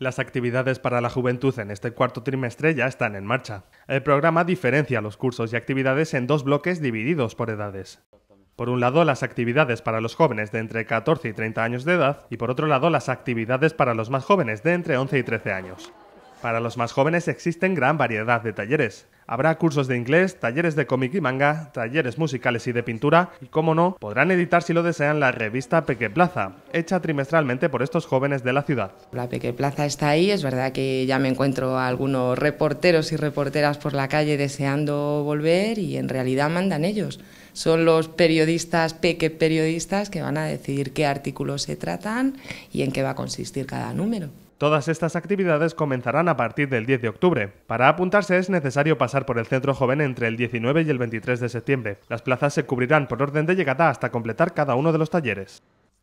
Las actividades para la juventud en este cuarto trimestre ya están en marcha. El programa diferencia los cursos y actividades en dos bloques divididos por edades. Por un lado, las actividades para los jóvenes de entre 14 y 30 años de edad y por otro lado, las actividades para los más jóvenes de entre 11 y 13 años. Para los más jóvenes existen gran variedad de talleres. Habrá cursos de inglés, talleres de cómic y manga, talleres musicales y de pintura, y como no, podrán editar si lo desean la revista Peque Plaza, hecha trimestralmente por estos jóvenes de la ciudad. La Peque Plaza está ahí, es verdad que ya me encuentro a algunos reporteros y reporteras por la calle deseando volver y en realidad mandan ellos son los periodistas, peque periodistas, que van a decidir qué artículos se tratan y en qué va a consistir cada número. Todas estas actividades comenzarán a partir del 10 de octubre. Para apuntarse es necesario pasar por el centro joven entre el 19 y el 23 de septiembre. Las plazas se cubrirán por orden de llegada hasta completar cada uno de los talleres.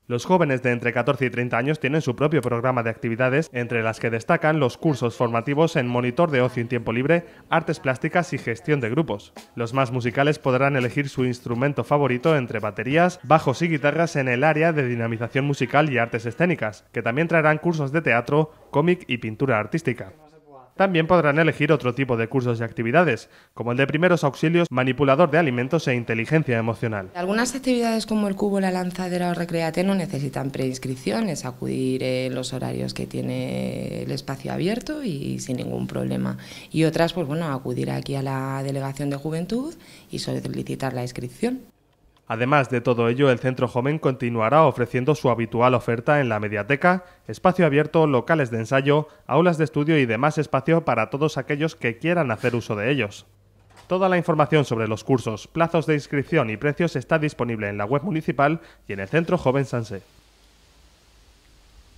Los jóvenes de entre 14 y 30 años tienen su propio programa de actividades, entre las que destacan los cursos formativos en monitor de ocio en tiempo libre, artes plásticas y gestión de grupos. Los más musicales podrán elegir su instrumento favorito entre baterías, bajos y guitarras en el área de dinamización musical y artes escénicas, que también traerán cursos de teatro, cómic y pintura artística. También podrán elegir otro tipo de cursos y actividades, como el de primeros auxilios, manipulador de alimentos e inteligencia emocional. Algunas actividades como el cubo, la lanzadera o recreate no necesitan preinscripciones, acudir en eh, los horarios que tiene el espacio abierto y sin ningún problema. Y otras, pues bueno, acudir aquí a la Delegación de Juventud y solicitar la inscripción. Además de todo ello, el Centro Joven continuará ofreciendo su habitual oferta en la mediateca, espacio abierto, locales de ensayo, aulas de estudio y demás espacio para todos aquellos que quieran hacer uso de ellos. Toda la información sobre los cursos, plazos de inscripción y precios está disponible en la web municipal y en el Centro Joven Sanse.